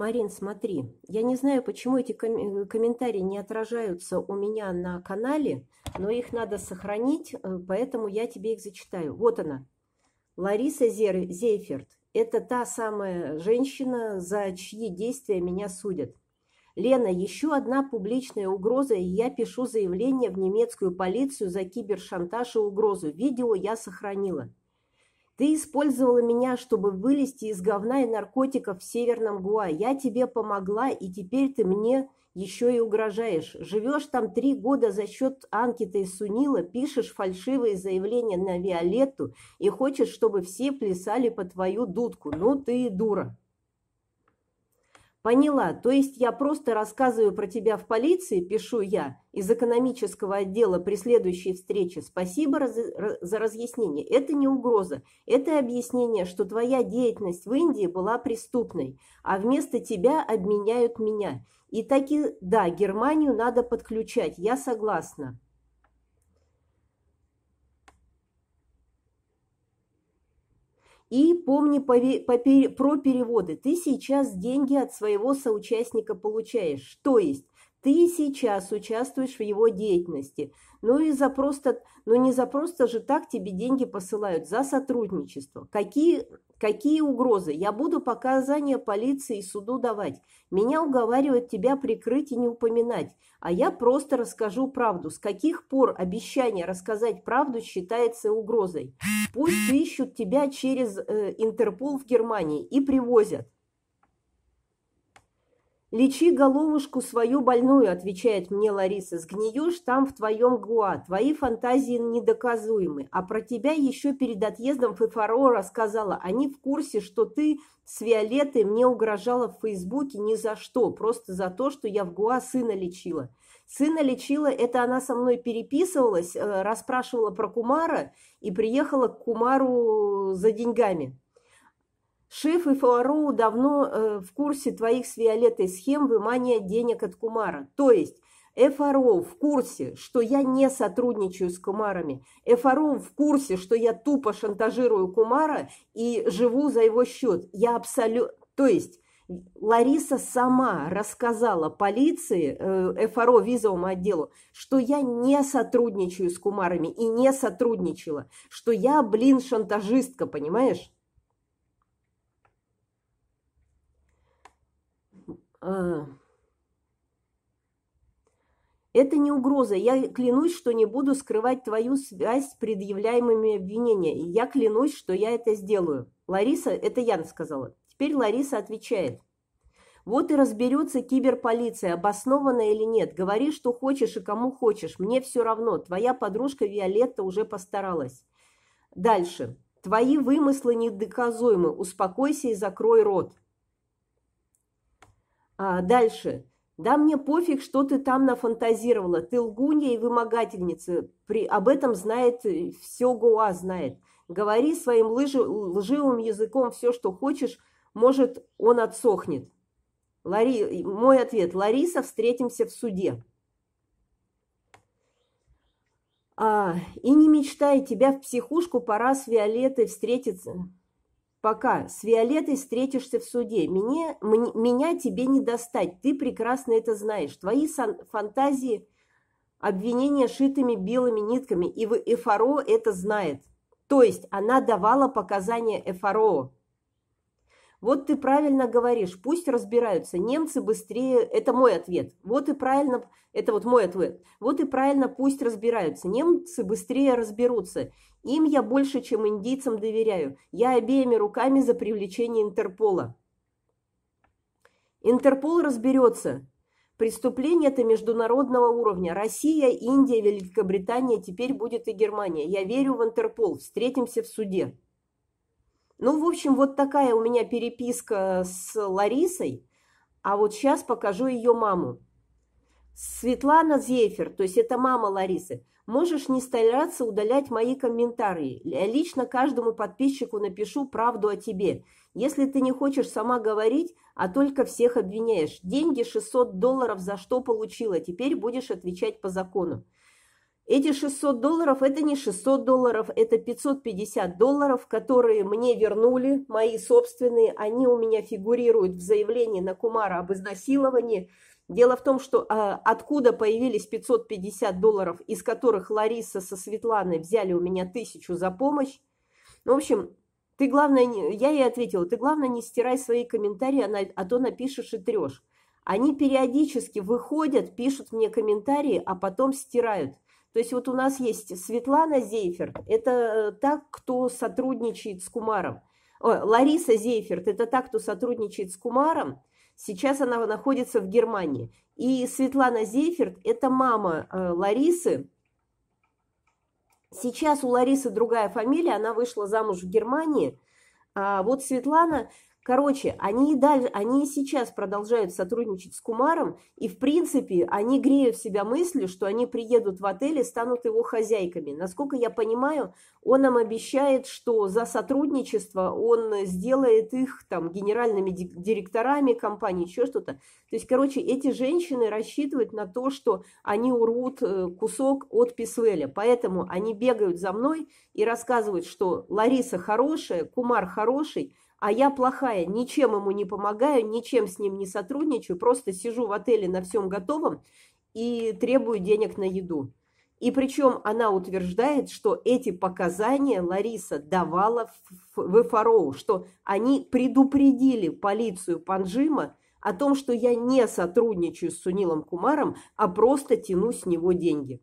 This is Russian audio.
Марин, смотри, я не знаю, почему эти ком э, комментарии не отражаются у меня на канале, но их надо сохранить, э, поэтому я тебе их зачитаю. Вот она. Лариса Зер... Зейферт. Это та самая женщина, за чьи действия меня судят. Лена, еще одна публичная угроза, и я пишу заявление в немецкую полицию за кибершантаж и угрозу. Видео я сохранила. Ты использовала меня, чтобы вылезти из говна и наркотиков в Северном Гуа. Я тебе помогла, и теперь ты мне еще и угрожаешь. Живешь там три года за счет Анкита и Сунила, пишешь фальшивые заявления на Виолетту и хочешь, чтобы все плясали по твою дудку. Ну ты и дура. Поняла, то есть я просто рассказываю про тебя в полиции, пишу я, из экономического отдела при следующей встрече. Спасибо за разъяснение. Это не угроза, это объяснение, что твоя деятельность в Индии была преступной, а вместо тебя обменяют меня. И таки, да, Германию надо подключать, я согласна. И помни про переводы. Ты сейчас деньги от своего соучастника получаешь. То есть ты сейчас участвуешь в его деятельности. Ну и за просто, ну не за просто же так тебе деньги посылают, за сотрудничество. Какие, какие угрозы? Я буду показания полиции и суду давать. Меня уговаривают тебя прикрыть и не упоминать. А я просто расскажу правду. С каких пор обещание рассказать правду считается угрозой? Пусть ищут тебя через э, Интерпол в Германии и привозят. «Лечи головушку свою больную», – отвечает мне Лариса. «Сгниешь там в твоем гуа. Твои фантазии недоказуемы. А про тебя еще перед отъездом Фефаро рассказала. Они в курсе, что ты с Виолеттой мне угрожала в Фейсбуке ни за что. Просто за то, что я в гуа сына лечила. Сына лечила, это она со мной переписывалась, э, расспрашивала про Кумара и приехала к Кумару за деньгами». Шеф и Фуароу давно э, в курсе твоих с Виолеттой схем вымания денег от Кумара. То есть ФРО в курсе, что я не сотрудничаю с Кумарами. ФРО в курсе, что я тупо шантажирую Кумара и живу за его счет. Я абсолютно... То есть Лариса сама рассказала полиции, э, ФРО визовому отделу, что я не сотрудничаю с Кумарами и не сотрудничала, что я, блин, шантажистка, понимаешь? А. Это не угроза. Я клянусь, что не буду скрывать твою связь с предъявляемыми обвинениями. Я клянусь, что я это сделаю. Лариса, это я сказала. Теперь Лариса отвечает. Вот и разберется киберполиция, обоснованно или нет. Говори, что хочешь и кому хочешь. Мне все равно. Твоя подружка Виолетта уже постаралась. Дальше. Твои вымыслы недоказуемы. Успокойся и закрой рот. А дальше. Да мне пофиг, что ты там нафантазировала. Ты лгунья и вымогательница. При... Об этом знает э, все Гоа знает. Говори своим лыжи... лживым языком все, что хочешь. Может, он отсохнет. Лари... Мой ответ. Лариса, встретимся в суде. А, и не мечтай, тебя в психушку пора с Виолеттой встретиться пока с Виолеттой встретишься в суде. Мне, мне, меня тебе не достать, ты прекрасно это знаешь. Твои сан- фантазии, обвинения шитыми белыми нитками, и, в, и это знает. То есть она давала показания Эфаро. Вот ты правильно говоришь, пусть разбираются. Немцы быстрее, это мой ответ. Вот и правильно, это вот мой ответ. Вот и правильно, пусть разбираются. Немцы быстрее разберутся. Им я больше, чем индийцам доверяю. Я обеими руками за привлечение Интерпола. Интерпол разберется. Преступление это международного уровня. Россия, Индия, Великобритания, теперь будет и Германия. Я верю в Интерпол. Встретимся в суде. Ну, в общем, вот такая у меня переписка с Ларисой. А вот сейчас покажу ее маму. Светлана Зефер, то есть это мама Ларисы, можешь не стараться удалять мои комментарии. Я лично каждому подписчику напишу правду о тебе. Если ты не хочешь сама говорить, а только всех обвиняешь. Деньги 600 долларов за что получила, теперь будешь отвечать по закону. Эти 600 долларов – это не 600 долларов, это 550 долларов, которые мне вернули, мои собственные. Они у меня фигурируют в заявлении на Кумара об изнасиловании – Дело в том, что э, откуда появились 550 долларов, из которых Лариса со Светланой взяли у меня тысячу за помощь. Ну, в общем, ты главное, не... я ей ответила, ты главное не стирай свои комментарии, а то напишешь и трешь. Они периодически выходят, пишут мне комментарии, а потом стирают. То есть вот у нас есть Светлана Зейферт, это э, та, кто сотрудничает с Кумаром. О, Лариса Зейферт, это та, кто сотрудничает с Кумаром. Сейчас она находится в Германии. И Светлана Зейферт – это мама э, Ларисы. Сейчас у Ларисы другая фамилия, она вышла замуж в Германии. А вот Светлана Короче, они и дальше, они и сейчас продолжают сотрудничать с Кумаром, и в принципе они греют себя мыслью, что они приедут в отель и станут его хозяйками. Насколько я понимаю, он нам обещает, что за сотрудничество он сделает их там генеральными директорами компании, еще что-то. То есть, короче, эти женщины рассчитывают на то, что они урвут э, кусок от Писвеля. Поэтому они бегают за мной и рассказывают, что Лариса хорошая, Кумар хороший – а я плохая, ничем ему не помогаю, ничем с ним не сотрудничаю, просто сижу в отеле на всем готовом и требую денег на еду. И причем она утверждает, что эти показания Лариса давала в ФРО, что они предупредили полицию Панжима о том, что я не сотрудничаю с Сунилом Кумаром, а просто тяну с него деньги.